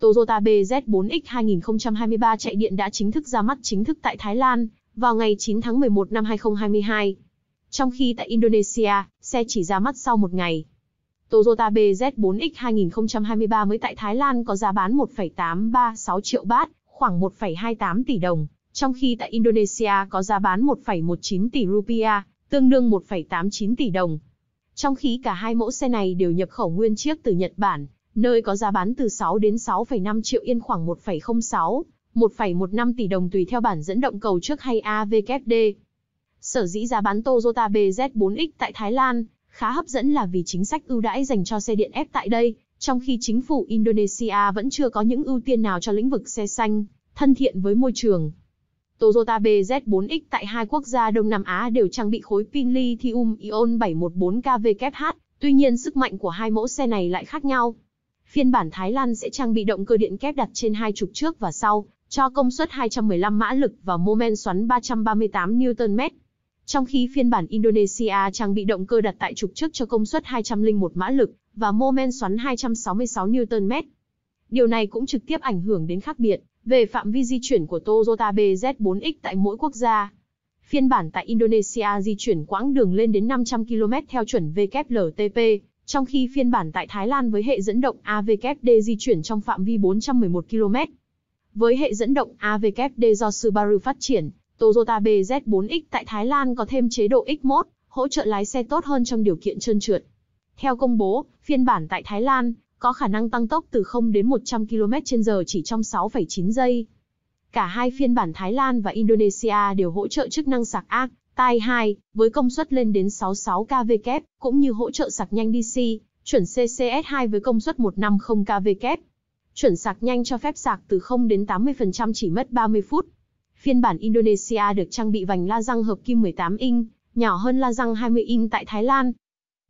Toyota BZ4X 2023 chạy điện đã chính thức ra mắt chính thức tại Thái Lan vào ngày 9 tháng 11 năm 2022. Trong khi tại Indonesia, xe chỉ ra mắt sau một ngày. Toyota BZ4X 2023 mới tại Thái Lan có giá bán 1,836 triệu baht, khoảng 1,28 tỷ đồng, trong khi tại Indonesia có giá bán 1,19 tỷ rupiah, tương đương 1,89 tỷ đồng. Trong khi cả hai mẫu xe này đều nhập khẩu nguyên chiếc từ Nhật Bản, nơi có giá bán từ 6 đến 6,5 triệu yên khoảng 1,06, 1,15 tỷ đồng tùy theo bản dẫn động cầu trước hay AVKD. Sở dĩ giá bán Toyota BZ4X tại Thái Lan khá hấp dẫn là vì chính sách ưu đãi dành cho xe điện F tại đây, trong khi chính phủ Indonesia vẫn chưa có những ưu tiên nào cho lĩnh vực xe xanh, thân thiện với môi trường. Toyota BZ4X tại hai quốc gia Đông Nam Á đều trang bị khối pin lithium ion 714 kWh, tuy nhiên sức mạnh của hai mẫu xe này lại khác nhau. Phiên bản Thái Lan sẽ trang bị động cơ điện kép đặt trên hai trục trước và sau, cho công suất 215 mã lực và mô men xoắn 338 Nm. Trong khi phiên bản Indonesia trang bị động cơ đặt tại trục trước cho công suất 201 mã lực và mô men xoắn 266 Nm. Điều này cũng trực tiếp ảnh hưởng đến khác biệt về phạm vi di chuyển của Toyota BZ4X tại mỗi quốc gia. Phiên bản tại Indonesia di chuyển quãng đường lên đến 500 km theo chuẩn WLTP, trong khi phiên bản tại Thái Lan với hệ dẫn động AWD di chuyển trong phạm vi 411 km. Với hệ dẫn động AWD do Subaru phát triển, Toyota BZ4X tại Thái Lan có thêm chế độ X-Mode, hỗ trợ lái xe tốt hơn trong điều kiện trơn trượt. Theo công bố, phiên bản tại Thái Lan có khả năng tăng tốc từ 0 đến 100 km/h chỉ trong 6,9 giây. Cả hai phiên bản Thái Lan và Indonesia đều hỗ trợ chức năng sạc ác, Tai 2, với công suất lên đến 66 kW, cũng như hỗ trợ sạc nhanh DC, chuẩn CCS2 với công suất 150 kW. Chuẩn sạc nhanh cho phép sạc từ 0 đến 80% chỉ mất 30 phút. Phiên bản Indonesia được trang bị vành la răng hợp kim 18 inch, nhỏ hơn la răng 20 inch tại Thái Lan.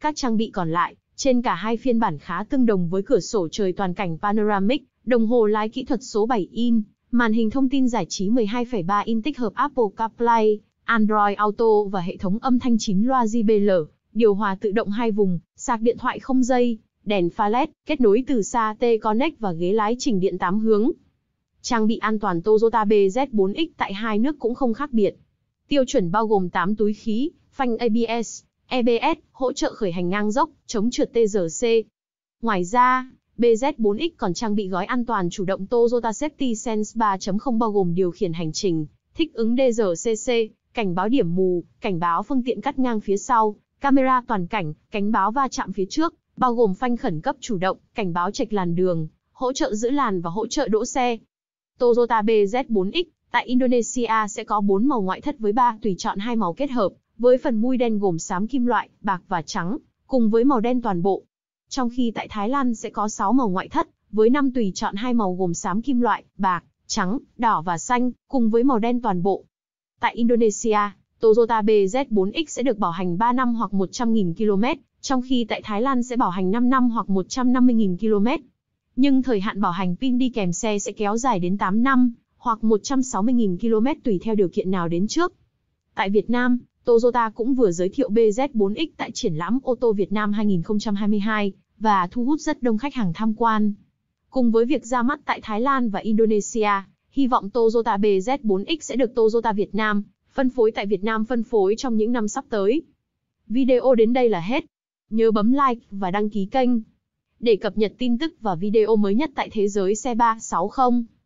Các trang bị còn lại, trên cả hai phiên bản khá tương đồng với cửa sổ trời toàn cảnh panoramic, đồng hồ lái kỹ thuật số 7 inch, màn hình thông tin giải trí 12,3 inch tích hợp Apple CarPlay, Android Auto và hệ thống âm thanh 9 loa JBL, điều hòa tự động hai vùng, sạc điện thoại không dây, đèn pha LED, kết nối từ xa T-Connect và ghế lái chỉnh điện 8 hướng. Trang bị an toàn Toyota BZ4X tại hai nước cũng không khác biệt. Tiêu chuẩn bao gồm 8 túi khí, phanh ABS, EBS, hỗ trợ khởi hành ngang dốc, chống trượt TRC. Ngoài ra, BZ4X còn trang bị gói an toàn chủ động Toyota Safety Sense 3.0 bao gồm điều khiển hành trình, thích ứng DRCC, cảnh báo điểm mù, cảnh báo phương tiện cắt ngang phía sau, camera toàn cảnh, cảnh báo va chạm phía trước, bao gồm phanh khẩn cấp chủ động, cảnh báo trạch làn đường, hỗ trợ giữ làn và hỗ trợ đỗ xe. Toyota BZ4X tại Indonesia sẽ có 4 màu ngoại thất với 3 tùy chọn hai màu kết hợp, với phần mui đen gồm xám kim loại, bạc và trắng, cùng với màu đen toàn bộ. Trong khi tại Thái Lan sẽ có 6 màu ngoại thất, với 5 tùy chọn hai màu gồm xám kim loại, bạc, trắng, đỏ và xanh, cùng với màu đen toàn bộ. Tại Indonesia, Toyota BZ4X sẽ được bảo hành 3 năm hoặc 100.000 km, trong khi tại Thái Lan sẽ bảo hành 5 năm hoặc 150.000 km. Nhưng thời hạn bảo hành pin đi kèm xe sẽ kéo dài đến 8 năm hoặc 160.000 km tùy theo điều kiện nào đến trước. Tại Việt Nam, Toyota cũng vừa giới thiệu BZ4X tại triển lãm ô tô Việt Nam 2022 và thu hút rất đông khách hàng tham quan. Cùng với việc ra mắt tại Thái Lan và Indonesia, hy vọng Toyota BZ4X sẽ được Toyota Việt Nam phân phối tại Việt Nam phân phối trong những năm sắp tới. Video đến đây là hết. Nhớ bấm like và đăng ký kênh để cập nhật tin tức và video mới nhất tại thế giới xe 360.